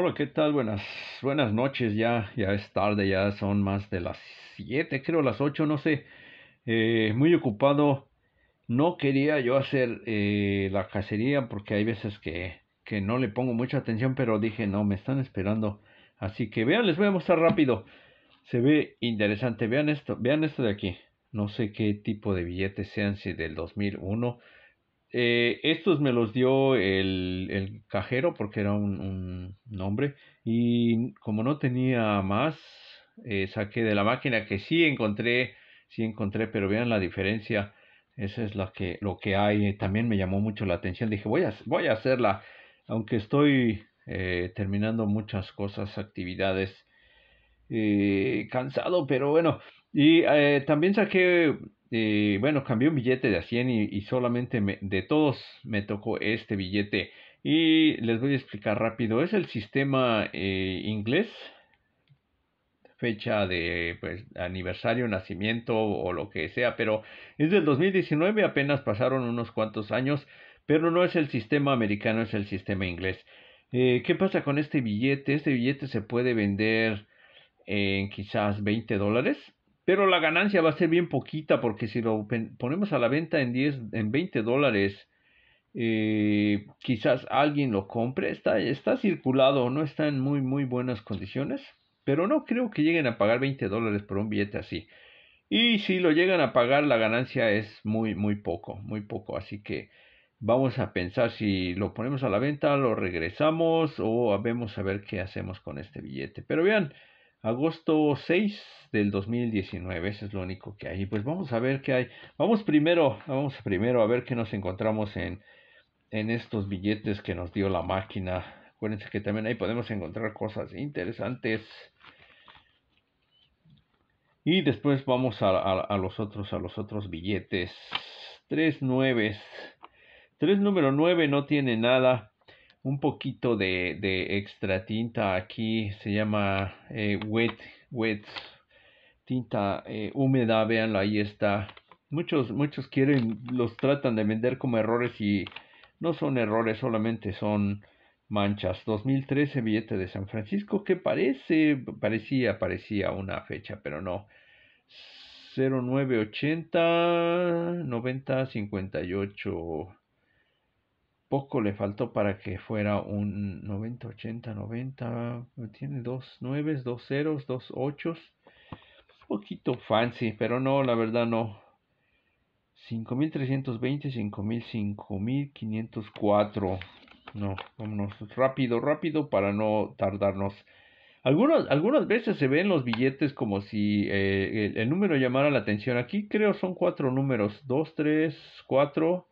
Hola, ¿qué tal? Buenas, buenas noches, ya, ya es tarde, ya son más de las 7, creo las 8, no sé. Eh, muy ocupado, no quería yo hacer eh, la cacería porque hay veces que, que no le pongo mucha atención, pero dije, no, me están esperando. Así que vean, les voy a mostrar rápido. Se ve interesante, vean esto, vean esto de aquí. No sé qué tipo de billetes sean, si del 2001 eh, estos me los dio el, el cajero porque era un, nombre y como no tenía más, eh, saqué de la máquina que sí encontré, sí encontré, pero vean la diferencia. Esa es la que, lo que hay. Eh, también me llamó mucho la atención. Dije, voy a, voy a hacerla, aunque estoy terminando muchas cosas, actividades, cansado, pero bueno. Y también saqué eh, bueno, cambié un billete de a 100 y, solamente de todos me tocó este billete. Y les voy a explicar rápido. Es el sistema eh, inglés, fecha de pues, aniversario, nacimiento o lo que sea, pero es del 2019, apenas pasaron unos cuantos años, pero no es el sistema americano, es el sistema inglés. Eh, ¿Qué pasa con este billete? Este billete se puede vender en quizás 20 dólares pero la ganancia va a ser bien poquita porque si lo ponemos a la venta en 10, en 20 dólares, eh, quizás alguien lo compre. Está, está circulado, no está en muy, muy buenas condiciones, pero no creo que lleguen a pagar 20 dólares por un billete así. Y si lo llegan a pagar, la ganancia es muy, muy poco, muy poco. Así que vamos a pensar si lo ponemos a la venta, lo regresamos o vemos a ver qué hacemos con este billete. Pero vean, agosto 6 del 2019, eso es lo único que hay. Pues vamos a ver qué hay. Vamos primero, vamos primero a ver qué nos encontramos en, en estos billetes que nos dio la máquina. Acuérdense que también ahí podemos encontrar cosas interesantes. Y después vamos a, los otros, a los otros billetes. Tres nueves. Tres número nueve no tiene nada un poquito de, de extra tinta aquí, se llama eh, wet, wet, tinta eh, húmeda, véanlo, ahí está. Muchos, muchos quieren, los tratan de vender como errores y no son errores, solamente son manchas. 2013, billete de San Francisco, que parece, parecía, parecía una fecha, pero no. 0980 90 58 poco le faltó para que fuera un 90, 80, 90. Tiene dos nueves, dos ceros, dos ochos. Un poquito fancy, pero no, la verdad no. 5320, 5000, 5504. No, vámonos rápido, rápido para no tardarnos. Algunas, algunas veces se ven los billetes como si eh, el, número llamara la atención. Aquí creo son cuatro números. 2, 3, 4,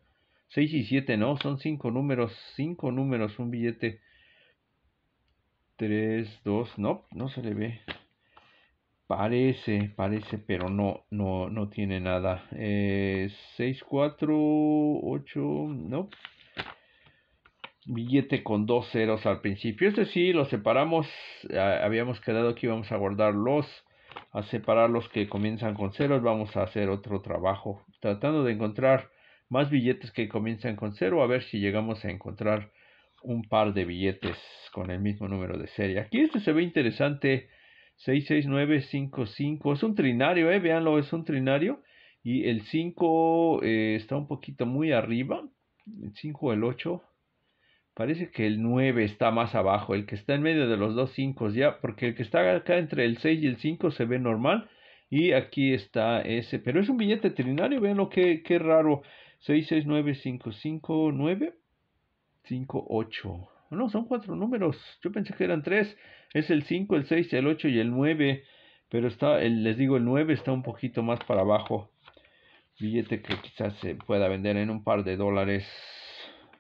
6 y 7, ¿no? Son 5 números, 5 números, un billete. 3, 2, no, no se le ve. Parece, parece, pero no, no, no tiene nada. 6, 4, 8, no. Billete con dos ceros al principio. Este sí, lo separamos. Ah, habíamos quedado aquí, íbamos a guardar los. a separar los que comienzan con ceros. Vamos a hacer otro trabajo tratando de encontrar más billetes que comienzan con cero, a ver si llegamos a encontrar un par de billetes con el mismo número de serie. Aquí este se ve interesante, 66955, es un trinario, eh, véanlo, es un trinario, y el 5 eh, está un poquito muy arriba, el 5 el 8, parece que el 9 está más abajo, el que está en medio de los dos 5 ya, porque el que está acá entre el 6 y el 5 se ve normal, y aquí está ese, pero es un billete trinario, vean lo que, qué raro, 9, 5, 58 No, son cuatro números. Yo pensé que eran tres. Es el 5, el 6, el 8 y el 9. Pero está, les digo, el 9 está un poquito más para abajo. Billete que quizás se pueda vender en un par de dólares.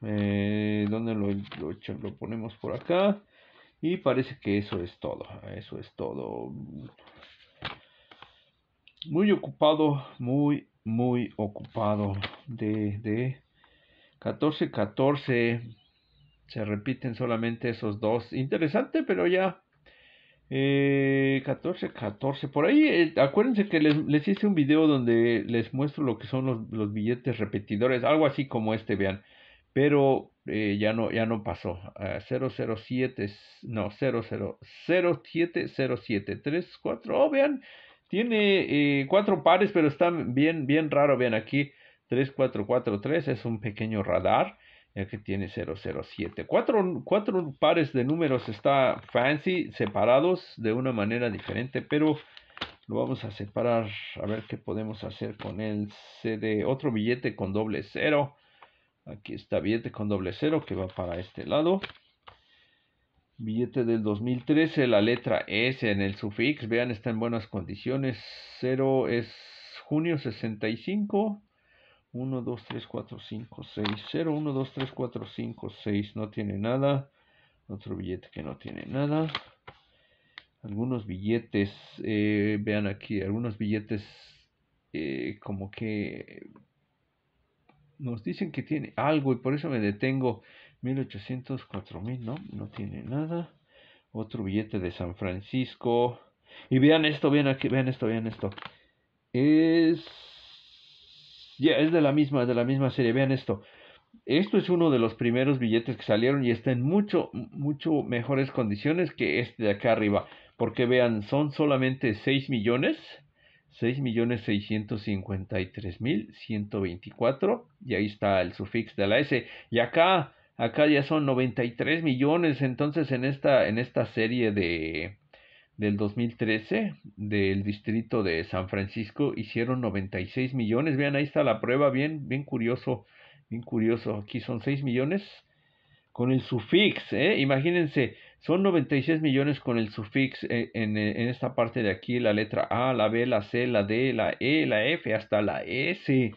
Eh, ¿Dónde lo, lo, lo ponemos por acá? Y parece que eso es todo. Eso es todo. Muy ocupado, muy muy ocupado. De, de 14, 14 se repiten solamente esos dos. Interesante, pero ya. Eh, 14, 14. Por ahí, eh, acuérdense que les, les, hice un video donde les muestro lo que son los, los billetes repetidores, algo así como este, vean. Pero eh, ya, no, ya no pasó. 007, ah, no, tres 34. Oh, vean, tiene eh, cuatro pares, pero está bien, bien raro. Vean aquí, 3443 es un pequeño radar. que tiene 007. Cuatro, cuatro pares de números está fancy, separados de una manera diferente, pero lo vamos a separar. A ver qué podemos hacer con el CD. Otro billete con doble cero. Aquí está billete con doble cero que va para este lado. Billete del 2013, la letra S en el sufix, vean, está en buenas condiciones. 0 es junio 65. 1, 2, 3, 4, 5, 6. 0, 1, 2, 3, 4, 5, 6. No tiene nada. Otro billete que no tiene nada. Algunos billetes, eh, vean aquí, algunos billetes eh, como que nos dicen que tiene algo y por eso me detengo. 1804 mil, no, no tiene nada. Otro billete de San Francisco. Y vean esto, vean aquí, vean esto, vean esto. Es. Ya, es de la misma, de la misma serie, vean esto. Esto es uno de los primeros billetes que salieron y está en mucho, mucho mejores condiciones que este de acá arriba. Porque vean, son solamente 6 millones. 6 millones 653 mil 124. Y ahí está el sufix de la S. Y acá acá ya son 93 millones, entonces en esta, en esta serie de, del 2013 del distrito de San Francisco hicieron 96 millones, vean ahí está la prueba, bien, bien curioso, bien curioso, aquí son 6 millones con el sufix, ¿eh? imagínense, son 96 millones con el sufix eh, eh, en, esta parte de aquí, la letra A, la B, la C, la D, la E, la F, hasta la S.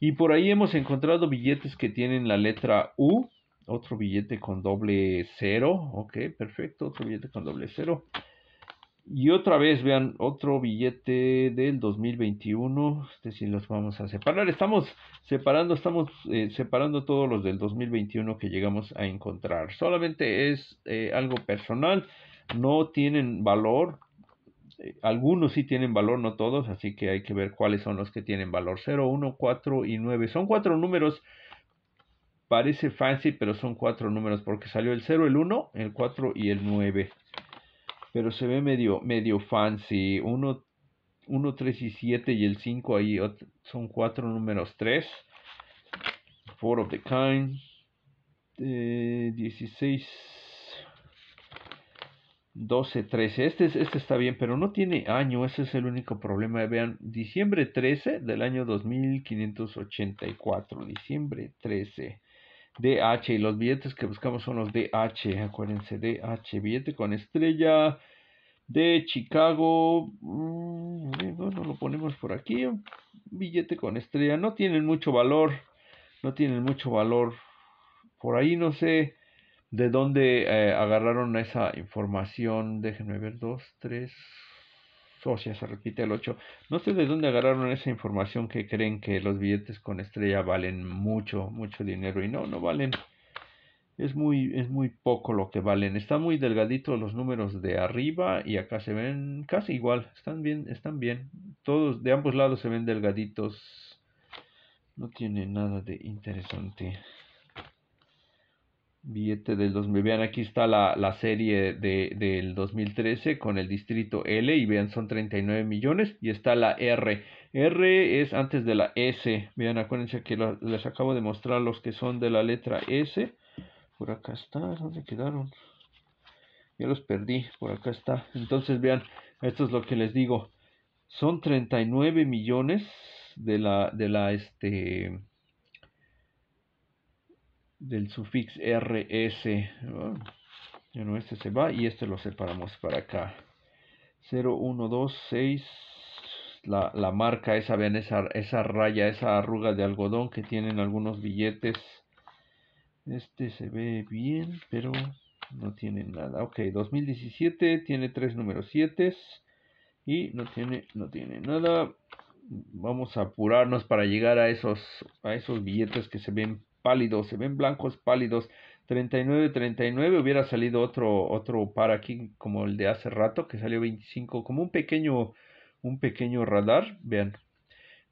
Y por ahí hemos encontrado billetes que tienen la letra U, otro billete con doble cero. Ok, perfecto. Otro billete con doble cero. Y otra vez, vean, otro billete del 2021. Este sí los vamos a separar. Estamos separando, estamos eh, separando todos los del 2021 que llegamos a encontrar. Solamente es eh, algo personal. No tienen valor. Eh, algunos sí tienen valor, no todos. Así que hay que ver cuáles son los que tienen valor. 0, 1, 4 y 9. Son cuatro números parece fancy, pero son cuatro números, porque salió el 0, el 1, el 4 y el 9. Pero se ve medio, medio fancy. 1, 3 y 7 y el 5 ahí son cuatro números 3. 4 of the kind. 16. 12, 13. Este, este está bien, pero no tiene año. Ese es el único problema. Vean, diciembre 13 del año 2584. Diciembre 13. DH, y los billetes que buscamos son los DH, acuérdense, DH, billete con estrella de Chicago, mm, no lo ponemos por aquí, billete con estrella, no tienen mucho valor, no tienen mucho valor, por ahí no sé de dónde eh, agarraron esa información, déjenme ver, dos, tres, sea, se repite el 8. No sé de dónde agarraron esa información que creen que los billetes con estrella valen mucho, mucho dinero. Y no, no valen. Es muy, es muy poco lo que valen. Están muy delgaditos los números de arriba y acá se ven casi igual. Están bien, están bien. Todos de ambos lados se ven delgaditos. No tiene nada de interesante. Billete del 2000. Vean, aquí está la, serie de, del 2013 con el distrito L y vean, son 39 millones y está la R. R es antes de la S. Vean, acuérdense que les acabo de mostrar los que son de la letra S. Por acá está, ¿dónde quedaron? Ya los perdí, por acá está. Entonces, vean, esto es lo que les digo. Son 39 millones de la, de la, este, del sufix RS. Bueno, este se va y este lo separamos para acá. 0126. La, la marca esa, vean esa, esa raya, esa arruga de algodón que tienen algunos billetes. Este se ve bien, pero no tiene nada. Ok, 2017 tiene tres números 7 y no tiene, no tiene nada. Vamos a apurarnos para llegar a esos, a esos billetes que se ven pálidos, se ven blancos pálidos. 39, 39 hubiera salido otro, otro par aquí como el de hace rato que salió 25, como un pequeño, un pequeño radar, vean.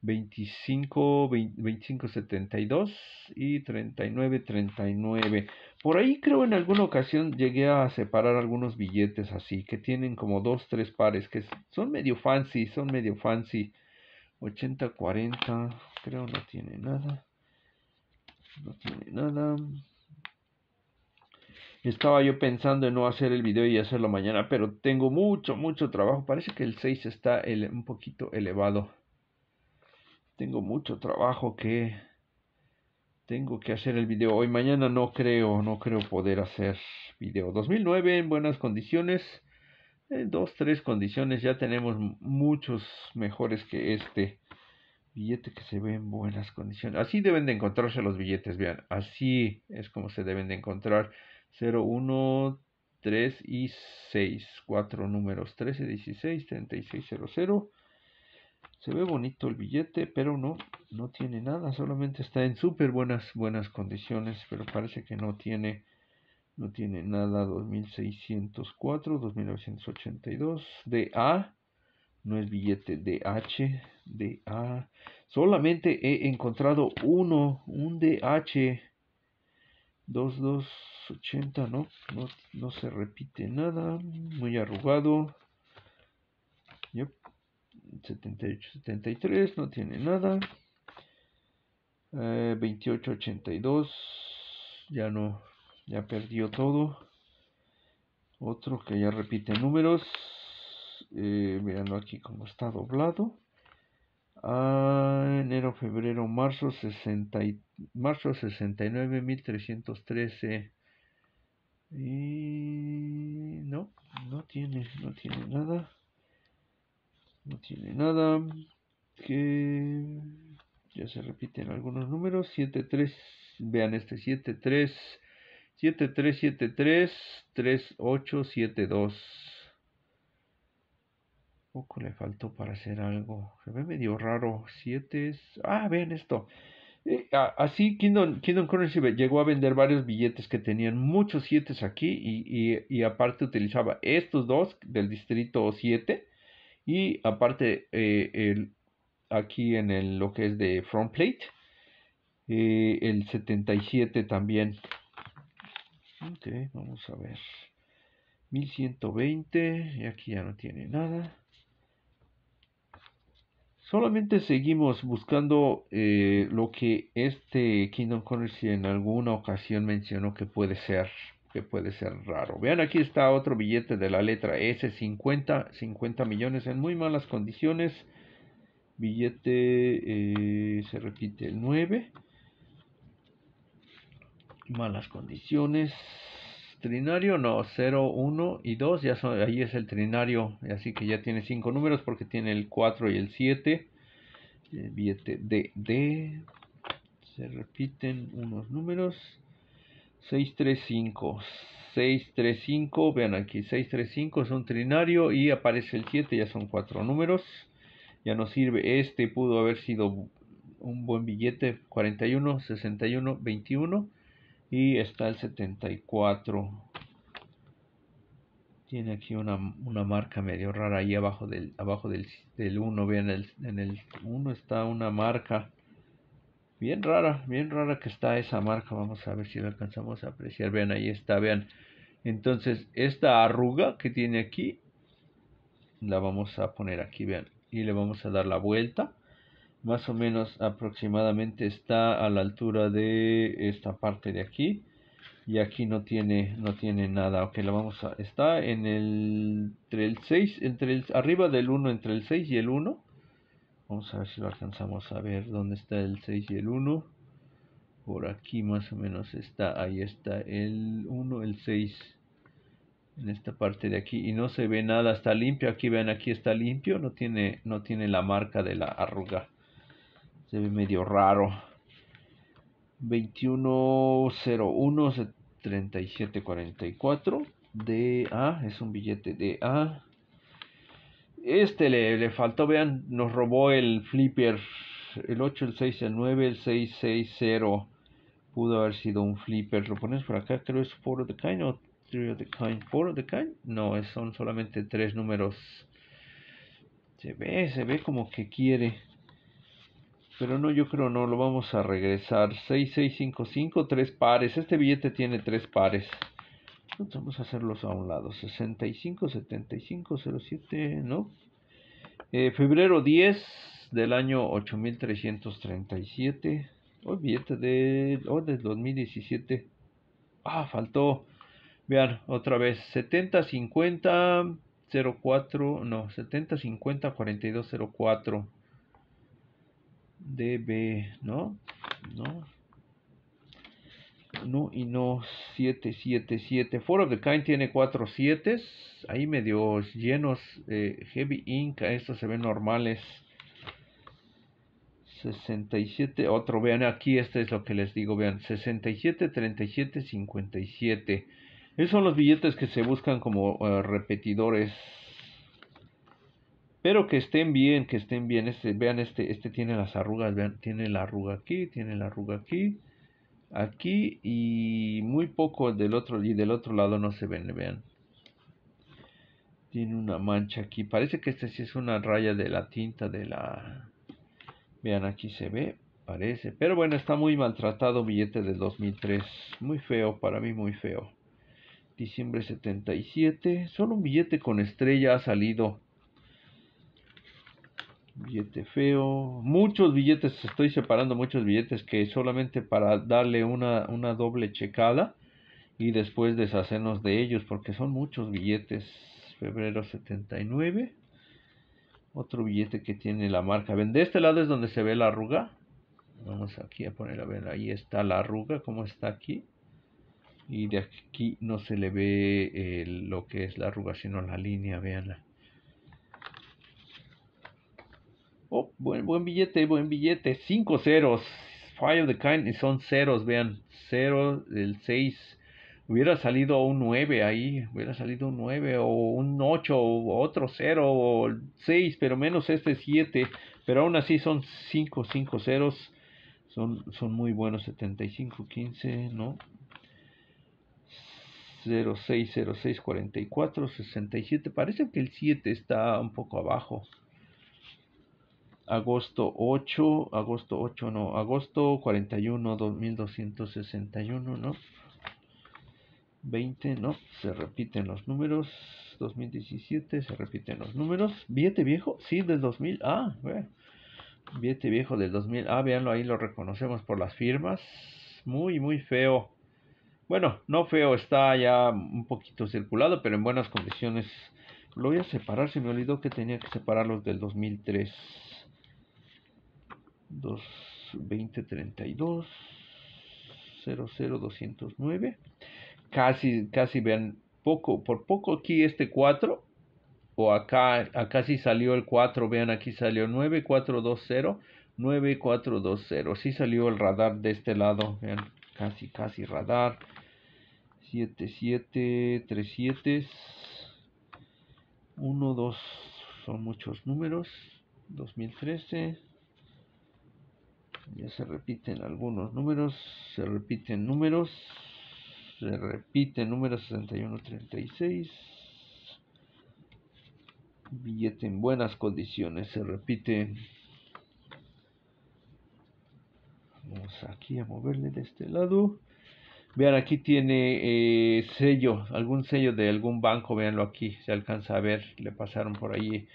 25, 25, 72 y 39, 39. Por ahí creo en alguna ocasión llegué a separar algunos billetes así, que tienen como dos, tres pares, que son medio fancy, son medio fancy. 80, 40, creo no tiene nada no tiene nada. Estaba yo pensando en no hacer el video y hacerlo mañana, pero tengo mucho, mucho trabajo. Parece que el 6 está un poquito elevado. Tengo mucho trabajo que tengo que hacer el video hoy. Mañana no creo, no creo poder hacer video. 2009 en buenas condiciones. En dos, tres condiciones. Ya tenemos muchos mejores que este. Billete que se ve en buenas condiciones. Así deben de encontrarse los billetes, vean. Así es como se deben de encontrar. 0, 1, 3 y 6. Cuatro números. 13, 16, 36, 00. Se ve bonito el billete, pero no, no tiene nada. Solamente está en súper buenas, buenas condiciones, pero parece que no tiene no tiene nada 2604 2982 DA no es billete DH, DA. Solamente he encontrado uno, un DH 2280, ¿no? No, no se repite nada, muy arrugado. Yep. 78, 73, no tiene nada. Eh, 28, ya no, ya perdió todo. Otro que ya repite números eh, aquí como está doblado. Ah, enero, febrero, marzo, 60 y, marzo 69, 1313. Y no, no tiene, no tiene nada. No tiene nada. Que ya se repiten algunos números. 73, vean este 73, 7373, 3872 le faltó para hacer algo. Se ve medio raro. 7 es... Ah, vean esto. Eh, así Kingdom, Kingdom llegó a vender varios billetes que tenían muchos 7 aquí y, aparte utilizaba estos dos del distrito 7 y aparte eh, el, aquí en el, lo que es de front plate eh, el 77 también. Ok, vamos a ver. 1120 y aquí ya no tiene nada. Solamente seguimos buscando eh, lo que este Kingdom Connors en alguna ocasión mencionó que puede ser que puede ser raro. Vean, aquí está otro billete de la letra S, 50, 50 millones en muy malas condiciones. Billete eh, se repite el 9. Malas condiciones trinario, no, 0, 1 y 2, ya son, ahí es el trinario, así que ya tiene 5 números porque tiene el 4 y el 7. El eh, billete de, D, se repiten unos números. 635, 635, vean aquí, 635 es un trinario y aparece el 7, ya son 4 números. Ya no sirve, este pudo haber sido un buen billete, 41, 61, 21 y está el 74 tiene aquí una, marca medio rara ahí abajo del abajo del, del 1 vean en el 1 está una marca bien rara bien rara que está esa marca vamos a ver si la alcanzamos a apreciar vean ahí está vean entonces esta arruga que tiene aquí la vamos a poner aquí vean y le vamos a dar la vuelta más o menos aproximadamente está a la altura de esta parte de aquí y aquí no tiene no tiene nada ok la vamos a está en el entre el 6 entre el arriba del 1 entre el 6 y el 1 vamos a ver si lo alcanzamos a ver dónde está el 6 y el 1 por aquí más o menos está ahí está el 1 el 6 en esta parte de aquí y no se ve nada está limpio aquí vean aquí está limpio no tiene no tiene la marca de la arruga se ve medio raro. 2101-3744 de A. es un billete de A. Este le, faltó, vean, nos robó el flipper. El 8, el 6, el 9, el 660, Pudo haber sido un flipper. Lo pones por acá, creo es 4 of the kind o 3 kind. 4 of kind. No, son solamente tres números. Se ve, se ve como que quiere. Pero no, yo creo no, lo vamos a regresar. 5, 3 pares. Este billete tiene 3 pares. Entonces vamos a hacerlos a un lado. 65, 75, 07, ¿no? Eh, febrero 10 del año 8337. Hoy billete de, oh, del 2017. Ah, faltó. Vean, otra vez. 70, 50, 04. No, 70, 50, 42, 04. DB, ¿no? ¿No? No, y no 777. Four of the Kind tiene 4 7 ahí medio llenos. Eh, heavy Ink, estos se ven normales. 67, otro, vean aquí, este es lo que les digo, vean, 67, 37, 57. Esos son los billetes que se buscan como eh, repetidores pero que estén bien, que estén bien. Este, vean, este, este tiene las arrugas, vean, tiene la arruga aquí, tiene la arruga aquí, aquí y muy poco del otro, y del otro lado no se ven, vean. Tiene una mancha aquí, parece que este sí es una raya de la tinta de la... Vean, aquí se ve, parece. Pero bueno, está muy maltratado billete de 2003. Muy feo, para mí muy feo. Diciembre 77. Solo un billete con estrella ha salido billete feo, muchos billetes, estoy separando muchos billetes que solamente para darle una, una doble checada y después deshacernos de ellos porque son muchos billetes, febrero 79, otro billete que tiene la marca, ven, de este lado es donde se ve la arruga, vamos aquí a poner, a ver, ahí está la arruga, como está aquí, y de aquí no se le ve eh, lo que es la arruga, sino la línea, veanla Oh, buen, billete, buen billete. 5 ceros. Five the kind son ceros, vean. 0, el 6. Hubiera salido un 9 ahí. Hubiera salido un 9 o un 8 o otro 0 o 6, pero menos este 7. Pero aún así son 5, 5 ceros. Son, son muy buenos. 75, 15, ¿no? 06, 06, 44, 67. Parece que el 7 está un poco abajo agosto 8, agosto 8 no, agosto 41, 2261, ¿no? 20, ¿no? Se repiten los números. 2017, se repiten los números. ¿Billete viejo? Sí, del 2000. Ah, bueno. Billete viejo del 2000. Ah, veanlo ahí, lo reconocemos por las firmas. Muy, muy feo. Bueno, no feo, está ya un poquito circulado, pero en buenas condiciones. Lo voy a separar, se me olvidó que tenía que separarlos del 2003. 2032 209, casi casi vean poco por poco aquí este 4 o acá acá sí salió el 4 vean aquí salió 9420 9420 sí salió el radar de este lado vean casi casi radar 7737 1 2 son muchos números 2013 ya se repiten algunos números, se repiten números, se repite número 6136. Billete en buenas condiciones, se repite. Vamos aquí a moverle de este lado. Vean, aquí tiene eh, sello, algún sello de algún banco, véanlo aquí, se alcanza a ver, le pasaron por ahí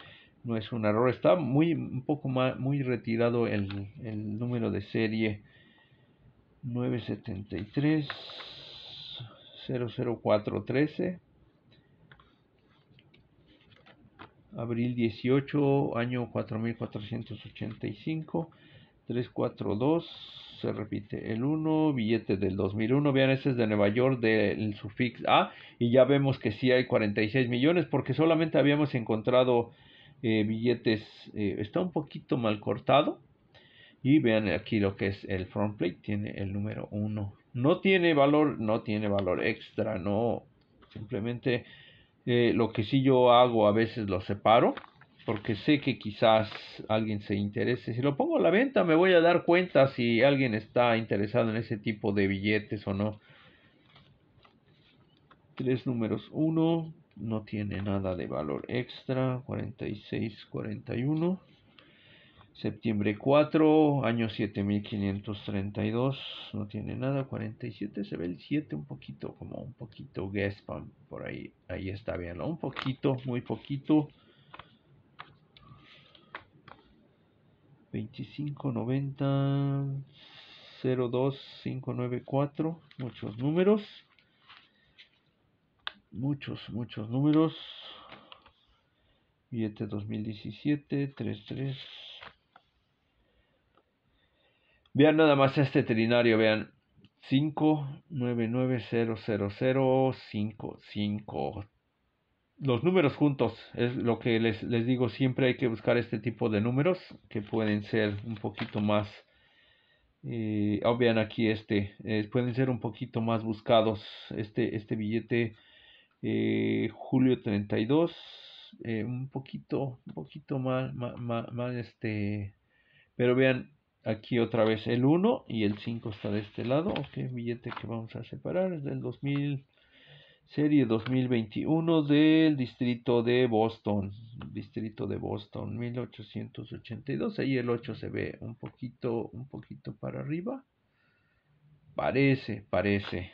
no es un error. Está muy, un poco más, muy retirado el, el número de serie 973 00413. Abril 18, año 4485. 342, se repite el 1, billete del 2001, vean, ese es de Nueva York, del sufix A, y ya vemos que sí hay 46 millones, porque solamente habíamos encontrado eh, billetes eh, está un poquito mal cortado. Y vean aquí lo que es el front plate, tiene el número 1. No tiene valor, no tiene valor extra, no. Simplemente eh, lo que sí yo hago a veces lo separo, porque sé que quizás alguien se interese. Si lo pongo a la venta me voy a dar cuenta si alguien está interesado en ese tipo de billetes o no. Tres números 1, no tiene nada de valor extra, 46, 41. Septiembre 4, año 7532, no tiene nada, 47, se ve el 7 un poquito, como un poquito Gaspam, por ahí, ahí está bien, un poquito, muy poquito. 2590 02594, muchos números muchos, muchos números. Billete 2017, 33. Vean nada más este trinario, vean. cinco Los números juntos, es lo que les, les digo, siempre hay que buscar este tipo de números que pueden ser un poquito más... Eh, oh, vean aquí este, eh, pueden ser un poquito más buscados. Este, este billete eh, julio 32, eh, un poquito, un poquito más, más, más, este, pero vean aquí otra vez el 1 y el 5 está de este lado, ok, billete que vamos a separar, es del 2000, serie 2021 del distrito de Boston, distrito de Boston, 1882, ahí el 8 se ve un poquito, un poquito para arriba, parece, parece,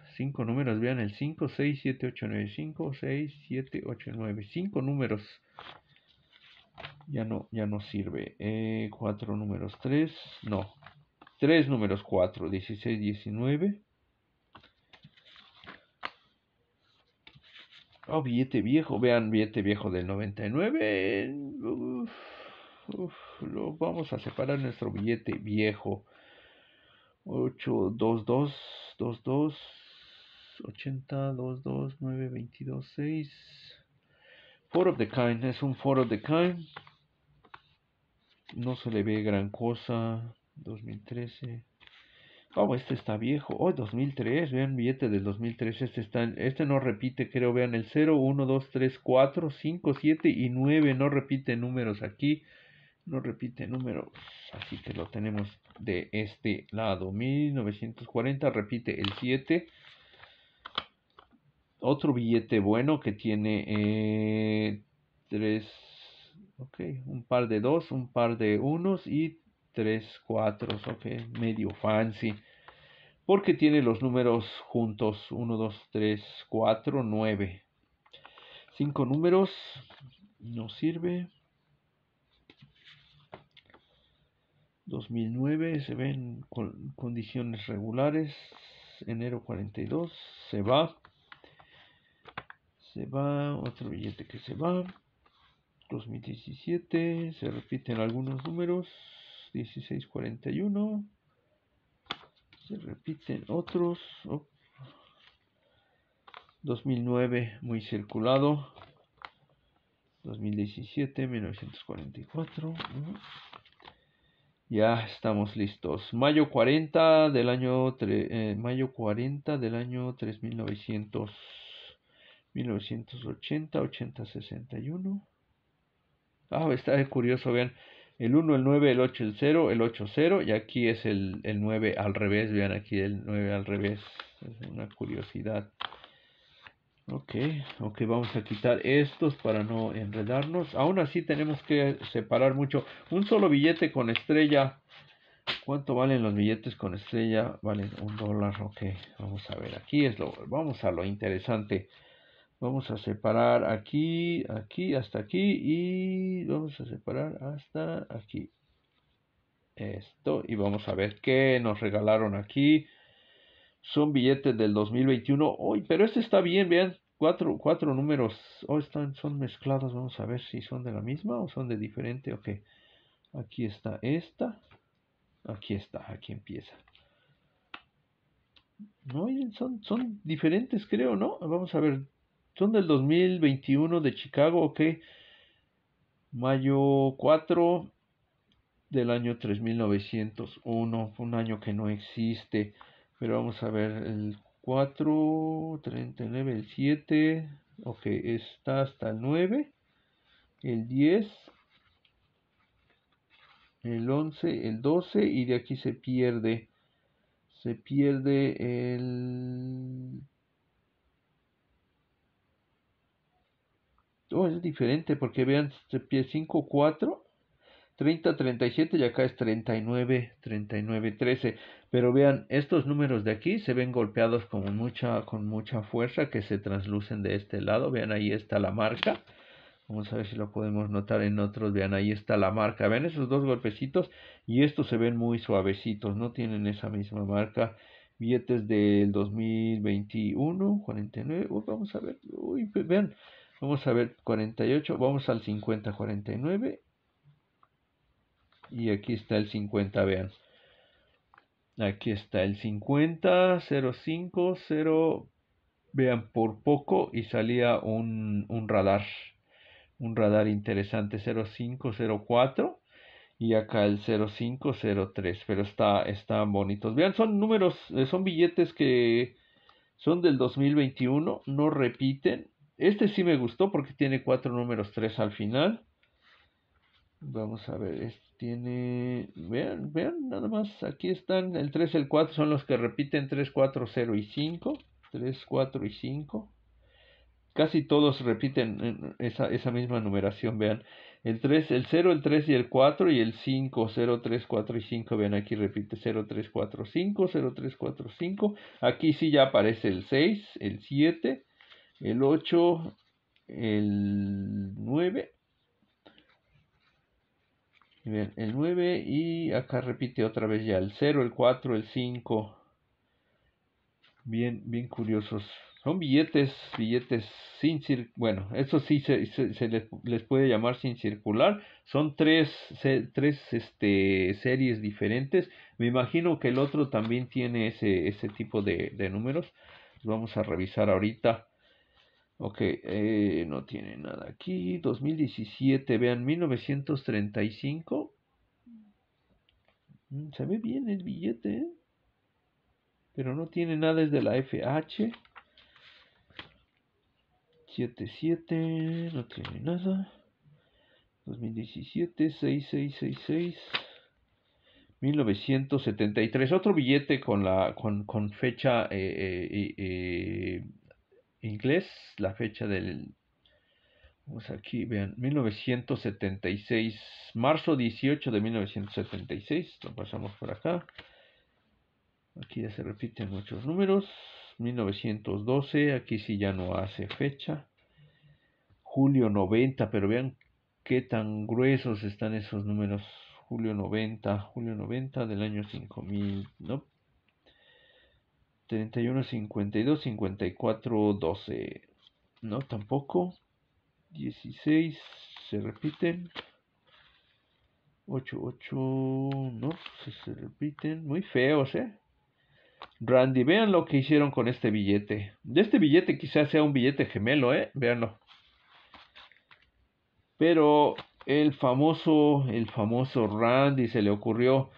5 números, vean el 5, 6, 7, 8, 9, 5, 6, 7, 8, 9, 5 números. Ya no, ya no sirve. 4 eh, números 3, no. 3 números 4, 16, 19. Oh, billete viejo, vean, billete viejo del 99. Uf, uf, lo vamos a separar nuestro billete viejo. 8, 2, 2, 2, 2, 80 9, 22 6 Four of the Kind es un Four of the Kind no se le ve gran cosa 2013 oh este está viejo oh 2003 vean billete del 2013 este, este no repite creo vean el 0 1 2 3 4 5 7 y 9 no repite números aquí no repite números, así que lo tenemos de este lado. 1940 repite el 7, otro billete bueno que tiene eh, tres, ok, un par de dos, un par de unos y tres cuatro, ok, medio fancy. Porque tiene los números juntos, 1, 2, 3, 4, 9. Cinco números, no sirve. 2009 se ven con condiciones regulares. Enero 42 se va se va, otro billete que se va, 2017, se repiten algunos números, 1641, se repiten otros, 2009 muy circulado, 2017, 1944, ya estamos listos, mayo 40 del año, eh, mayo 40 del año 3900. 1980, 80, 61. Ah, está curioso, vean. El 1, el 9, el 8, el 0, el 8, 0. Y aquí es el, el 9 al revés. Vean aquí el 9 al revés. Es una curiosidad. Ok, ok, vamos a quitar estos para no enredarnos. Aún así tenemos que separar mucho. Un solo billete con estrella. ¿Cuánto valen los billetes con estrella? Valen un dólar. Ok, vamos a ver. Aquí es lo, vamos a lo interesante. Vamos a separar aquí, aquí, hasta aquí y vamos a separar hasta aquí. Esto y vamos a ver qué nos regalaron aquí. Son billetes del 2021. Uy, pero este está bien, vean. Cuatro, números. Oh, están, son mezclados. Vamos a ver si son de la misma o son de diferente. Ok. Aquí está esta. Aquí está. Aquí empieza. son, son diferentes, creo, ¿no? Vamos a ver son del 2021 de Chicago, ok. Mayo 4 del año 3901, un año que no existe. Pero vamos a ver el 4, 39, el 7, ok, está hasta el 9, el 10, el 11, el 12 y de aquí se pierde, se pierde el Oh, es diferente porque vean, este pie 5, 4, 30, 37 y acá es 39, 39, 13. Pero vean, estos números de aquí se ven golpeados con mucha, con mucha fuerza que se translucen de este lado. Vean, ahí está la marca. Vamos a ver si lo podemos notar en otros. Vean, ahí está la marca. Vean esos dos golpecitos y estos se ven muy suavecitos. No tienen esa misma marca. Billetes del 2021, 49. vamos a ver. Uy, vean. Vamos a ver 48, vamos al 50, 49. Y aquí está el 50, vean. Aquí está el 50, 05, 0. Vean, por poco y salía un, radar. Un radar interesante 0504 y acá el 0503, pero está están bonitos. Vean, son números, eh, son billetes que son del 2021, no repiten este sí me gustó porque tiene cuatro números 3 al final. Vamos a ver, este tiene... Vean, vean, nada más. Aquí están el 3, el 4, son los que repiten 3, 4, 0 y 5. 3, 4 y 5. Casi todos repiten eh, esa, esa misma numeración, vean. El 3, el 0, el 3 y el 4 y el 5, 0, 3, 4 y 5. Vean aquí repite 0, 3, 4, 5, 0, 3, 4, 5. Aquí sí ya aparece el 6, el 7, el 8, el 9. el 9 y acá repite otra vez ya el 0, el 4, el 5. Bien, bien curiosos. Son billetes, billetes sin circular. Bueno, eso sí se, les, puede llamar sin circular. Son tres, este, series diferentes. Me imagino que el otro también tiene ese, tipo de, números. vamos a revisar ahorita. Ok, eh, no tiene nada aquí. 2017, vean, 1935. Mm, se ve bien el billete, ¿eh? pero no tiene nada, es de la FH. 77, no tiene nada. 2017, 6666. 1973, otro billete con la con, fecha eh, inglés, la fecha del, vamos aquí, vean, 1976, marzo 18 de 1976, lo pasamos por acá, aquí ya se repiten muchos números, 1912, aquí sí ya no hace fecha, julio 90, pero vean qué tan gruesos están esos números, julio 90, julio 90 del año 5000, no, 31, 52, 54, 12. No, tampoco. 16, se repiten. 8, 8, no, se, repiten. Muy feos, ¿eh? Randy, vean lo que hicieron con este billete. De este billete quizás sea un billete gemelo, ¿eh? Veanlo. Pero el famoso, el famoso Randy se le ocurrió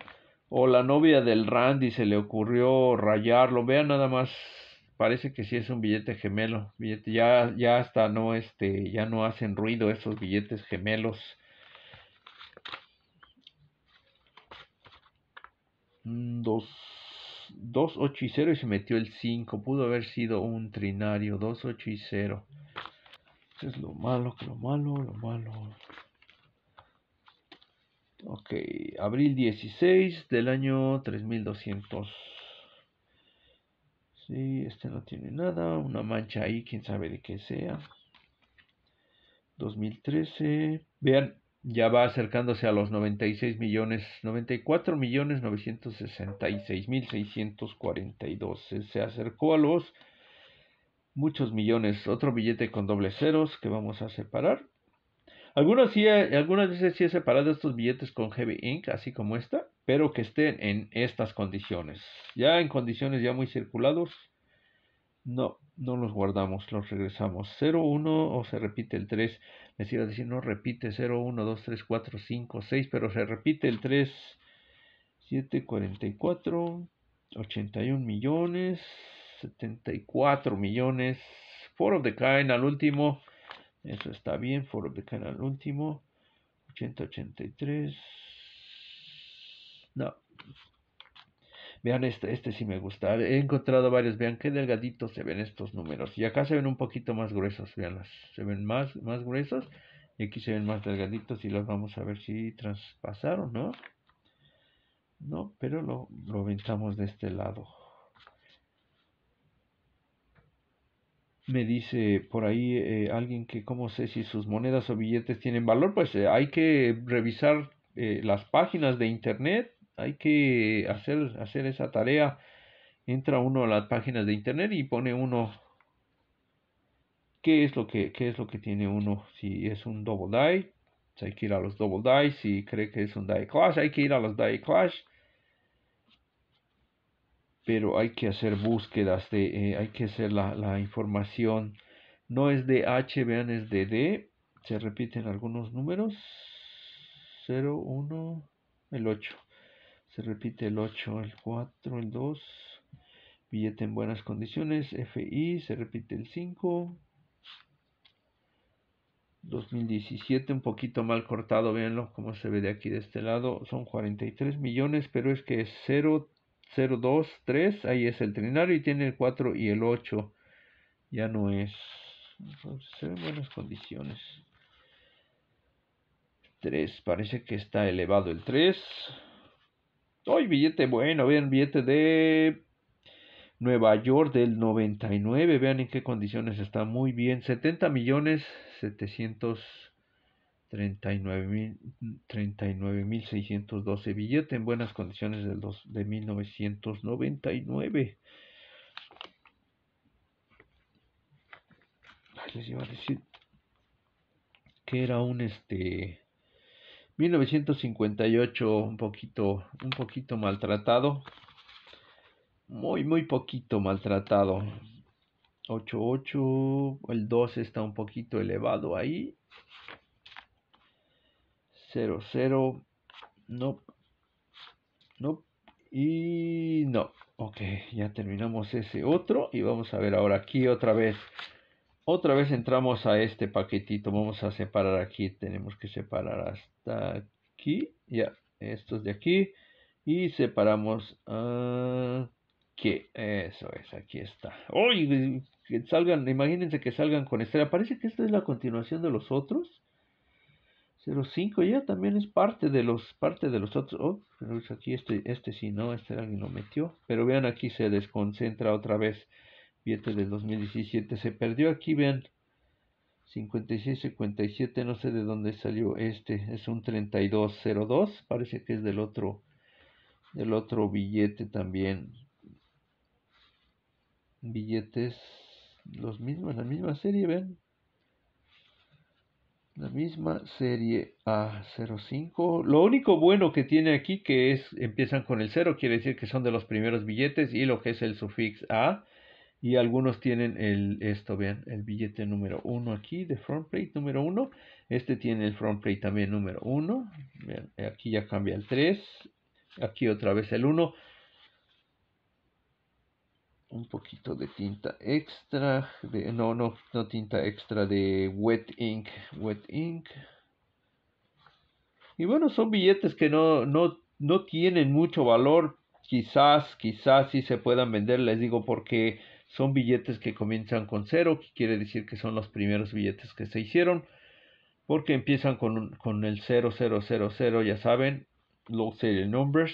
o la novia del Randy se le ocurrió rayarlo. Vean nada más, parece que sí es un billete gemelo. ya, ya hasta no, este, ya no hacen ruido esos billetes gemelos. 2, 8 y 0 y se metió el 5. Pudo haber sido un trinario. 2, 8 y 0. Eso es lo malo, que lo malo, lo malo. Ok, abril 16 del año 3200. Sí, este no tiene nada. Una mancha ahí, quién sabe de qué sea. 2013. Vean, ya va acercándose a los 96 millones, 94 millones 966 mil 642. Se acercó a los muchos millones. Otro billete con doble ceros que vamos a separar. Algunos sí, eh, algunas veces sí he separado estos billetes con Heavy Ink, así como esta, pero que estén en estas condiciones. Ya en condiciones ya muy circulados, no, no los guardamos, los regresamos. 0, 1 o se repite el 3. Me a decir, no repite 0, 1, 2, 3, 4, 5, 6, pero se repite el 3, 7, 44, 81 millones, 74 millones, 4 of the kind al último. Eso está bien, foro de canal último. 883. No. Vean este, este sí me gusta. He encontrado varios. Vean qué delgaditos se ven estos números. Y acá se ven un poquito más gruesos. vean, Se ven más, más gruesos. Y aquí se ven más delgaditos. Y los vamos a ver si traspasaron, ¿no? No, pero lo, lo aventamos de este lado. me dice por ahí eh, alguien que cómo sé si sus monedas o billetes tienen valor, pues eh, hay que revisar eh, las páginas de internet, hay que hacer, hacer esa tarea. Entra uno a las páginas de internet y pone uno qué es lo que, qué es lo que tiene uno, si es un double die, pues, hay que ir a los double die, si cree que es un die clash, hay que ir a los die clash pero hay que hacer búsquedas, de, eh, hay que hacer la, información. No es de H, vean, es de D. Se repiten algunos números. 0, 1, el 8. Se repite el 8, el 4, el 2. Billete en buenas condiciones. FI, se repite el 5. 2017, un poquito mal cortado, veanlo, como se ve de aquí de este lado. Son 43 millones, pero es que es 0, 0, 2, 3, ahí es el trinario y tiene el 4 y el 8. Ya no es. Entonces, buenas condiciones. 3, parece que está elevado el 3. Ay, billete bueno, vean, billete de Nueva York del 99, vean en qué condiciones está, muy bien, 70 millones 700 39.612 billete en buenas condiciones del de 1999. les iba a decir que era un este 1958 un poquito un poquito maltratado. Muy muy poquito maltratado. 88, el 2 está un poquito elevado ahí 0, 0, no, no, y no. Ok, ya terminamos ese otro y vamos a ver ahora aquí otra vez. Otra vez entramos a este paquetito, vamos a separar aquí, tenemos que separar hasta aquí, ya, estos de aquí, y separamos aquí, ah, eso es, aquí está. ¡Uy! que salgan, imagínense que salgan con estrella, parece que esta es la continuación de los otros, 05 ya también es parte de los parte de los otros. Oh, pero aquí este, este sí, no, este alguien lo metió. Pero vean aquí se desconcentra otra vez. Billete del 2017 se perdió aquí, vean. 56, 57, no sé de dónde salió este. Es un 3202, parece que es del otro del otro billete también. Billetes los mismos, la misma serie, vean, la misma serie A05. Lo único bueno que tiene aquí que es empiezan con el 0, quiere decir que son de los primeros billetes y lo que es el sufix A. Y algunos tienen el, esto, vean, el billete número 1 aquí de front plate número 1. Este tiene el front plate también número 1. aquí ya cambia el 3. Aquí otra vez el 1 un poquito de tinta extra de, no no no tinta extra de wet ink wet ink y bueno son billetes que no no no tienen mucho valor quizás quizás sí se puedan vender les digo porque son billetes que comienzan con cero que quiere decir que son los primeros billetes que se hicieron porque empiezan con, con el 0000 ya saben low serial numbers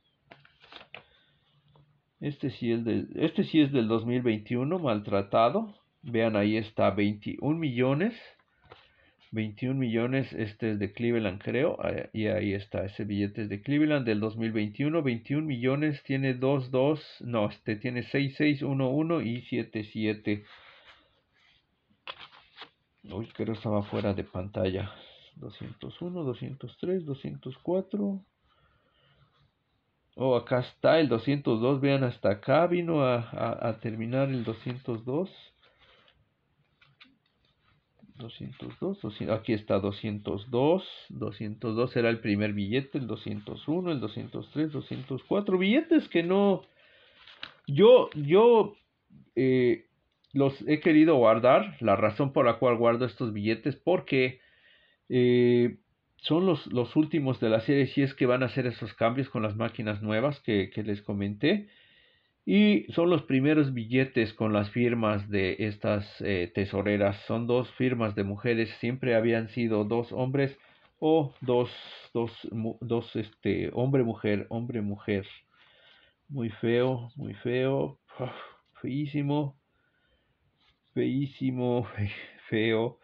Este sí es del, este sí es del 2021, maltratado. Vean, ahí está, 21 millones. 21 millones, este es de Cleveland creo, y ahí está, ese billete es de Cleveland del 2021, 21 millones, tiene 22, no, este tiene 1 y 7. Uy, creo estaba fuera de pantalla. 201, 203, 204, Oh, acá está el 202. Vean, hasta acá vino a, terminar el 202. 202, aquí está 202, 202 era el primer billete, el 201, el 203, 204 billetes que no, yo, yo eh, los he querido guardar, la razón por la cual guardo estos billetes, porque eh, son los, los, últimos de la serie, si es que van a hacer esos cambios con las máquinas nuevas que, que les comenté. Y son los primeros billetes con las firmas de estas eh, tesoreras. Son dos firmas de mujeres. Siempre habían sido dos hombres o dos, dos, dos este, hombre-mujer, hombre-mujer. Muy feo, muy feo. Feísimo. Feísimo, feo.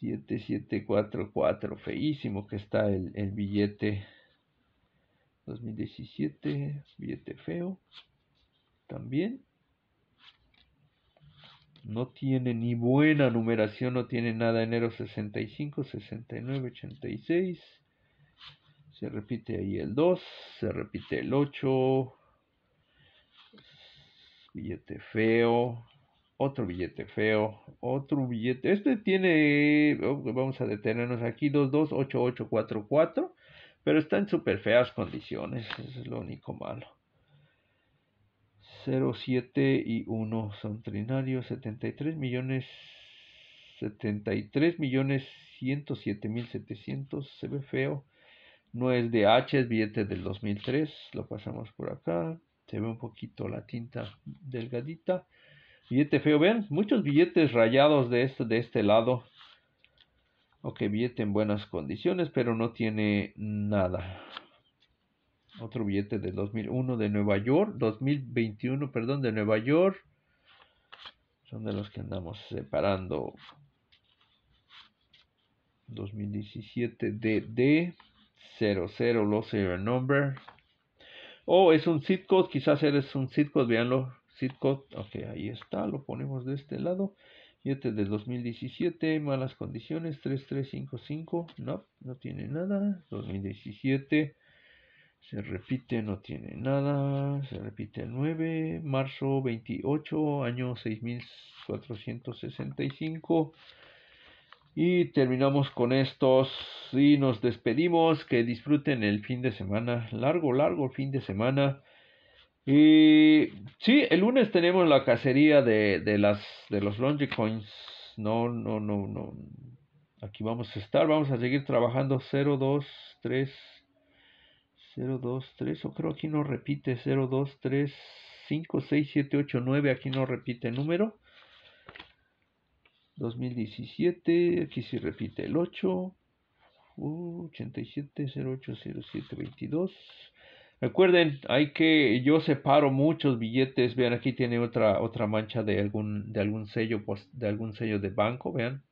7744, feísimo que está el, el billete 2017, billete feo. También no tiene ni buena numeración, no tiene nada. Enero 65, 69, 86. Se repite ahí el 2, se repite el 8. Billete feo. Otro billete feo, otro billete. Este tiene, oh, vamos a detenernos aquí, 228844, pero está en súper feas condiciones, es lo único malo. 07 y 1 son trinarios, 73 millones 73 millones 107 mil 700, se ve feo. No es de H, es billete del 2003, lo pasamos por acá, se ve un poquito la tinta delgadita. Billete feo, vean, muchos billetes rayados de este, de este lado. Ok, billete en buenas condiciones, pero no tiene nada. Otro billete de 2001 de Nueva York, 2021, perdón, de Nueva York. Son de los que andamos separando. 2017 DD 00 Los sé Number. O oh, es un zip code, quizás eres un zip code, véanlo ok, ahí está, lo ponemos de este lado. 7 de 2017, malas condiciones, 3355, no, no tiene nada. 2017, se repite, no tiene nada. Se repite 9, marzo 28, año 6465. Y terminamos con estos y nos despedimos. Que disfruten el fin de semana, largo, largo fin de semana. Y sí, el lunes tenemos la cacería de, de las, de los Longicoins. No, no, no, no. Aquí vamos a estar, vamos a seguir trabajando 0, 2, 3, 0, 2, 3, o creo aquí no repite 0, 2, 3, 5, 6, 7, 8, 9, aquí no repite el número. 2017, aquí sí repite el 8, uh, 87, 0, 07, 22. Recuerden, hay que, yo separo muchos billetes, vean aquí tiene otra, otra mancha de algún, de algún sello, de algún sello de banco, vean.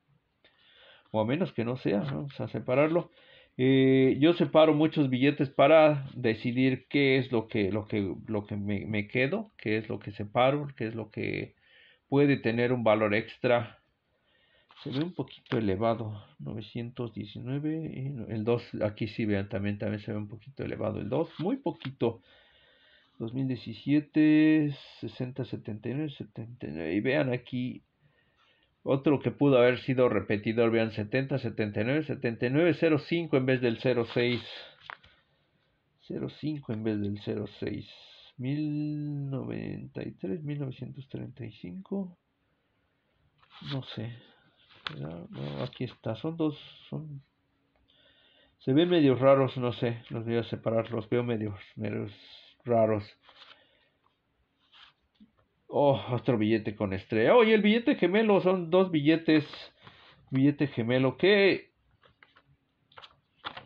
O a menos que no sea, vamos a separarlo. Eh, yo separo muchos billetes para decidir qué es lo que, lo que, lo que me, me quedo, qué es lo que separo, qué es lo que puede tener un valor extra se ve un poquito elevado 919 el 2 aquí sí vean también también se ve un poquito elevado el 2 muy poquito 2017 60 79 79 y vean aquí otro que pudo haber sido repetidor vean 70 79 79 05 en vez del 06 05 en vez del 06 1093 1935 no sé no, aquí está. Son dos. Se ven medios raros, no sé. Los voy a separar. Los veo medio, medios raros. Oh, otro billete con estrella. Oye, el billete gemelo. Son dos billetes. Billete gemelo. Que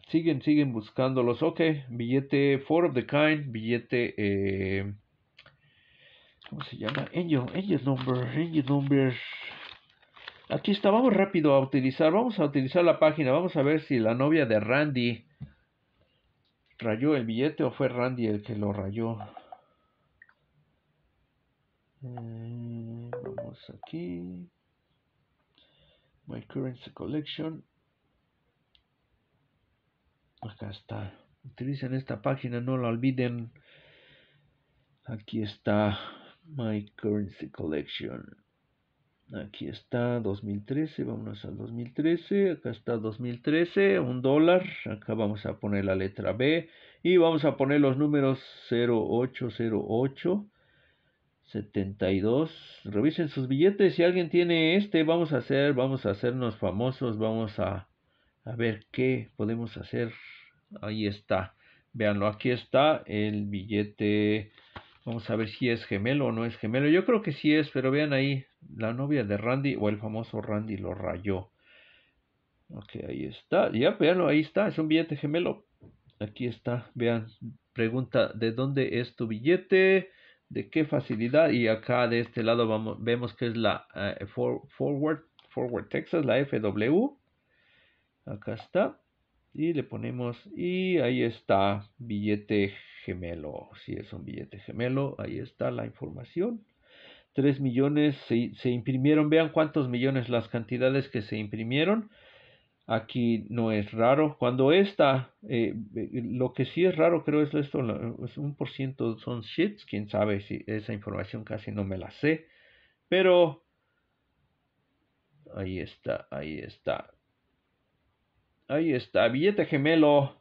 siguen, siguen buscándolos. Ok, billete Four of the Kind. Billete. Eh, ¿Cómo se llama? Angel. Angel Number. Angel Number. Aquí está, vamos rápido a utilizar, vamos a utilizar la página, vamos a ver si la novia de Randy rayó el billete o fue Randy el que lo rayó. Mm, vamos aquí. My currency collection. Acá está. Utilicen esta página, no la olviden. Aquí está. My currency collection. Aquí está 2013, vámonos al 2013, acá está 2013, un dólar, acá vamos a poner la letra B y vamos a poner los números 0808, 72, revisen sus billetes, si alguien tiene este, vamos a hacer, vamos a hacernos famosos, vamos a, a ver qué podemos hacer, ahí está, veanlo, aquí está el billete, vamos a ver si es gemelo o no es gemelo, yo creo que sí es, pero vean ahí, la novia de Randy o el famoso Randy lo rayó. Ok, ahí está. Ya, veanlo, ahí está. Es un billete gemelo. Aquí está. Vean. Pregunta, ¿de dónde es tu billete? ¿De qué facilidad? Y acá de este lado vamos, vemos que es la eh, forward, forward Texas, la FW. Acá está. Y le ponemos, y ahí está, billete gemelo. Si es un billete gemelo, ahí está la información. 3 millones se, imprimieron. Vean cuántos millones las cantidades que se imprimieron. Aquí no es raro. Cuando esta, eh, lo que sí es raro creo es esto, es un por ciento son shits. Quién sabe si esa información casi no me la sé. Pero ahí está, ahí está. Ahí está, billete gemelo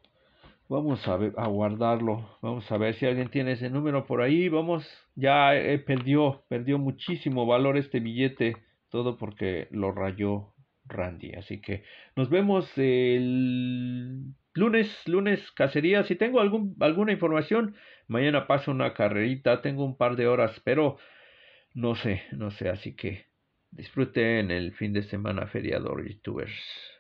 Vamos a, ver, a guardarlo. Vamos a ver si alguien tiene ese número por ahí. Vamos, ya eh, perdió, perdió muchísimo valor este billete. Todo porque lo rayó Randy. Así que nos vemos el lunes, lunes cacería. Si tengo algún, alguna información, mañana paso una carrerita. Tengo un par de horas, pero no sé, no sé. Así que disfruten el fin de semana feriado, youtubers.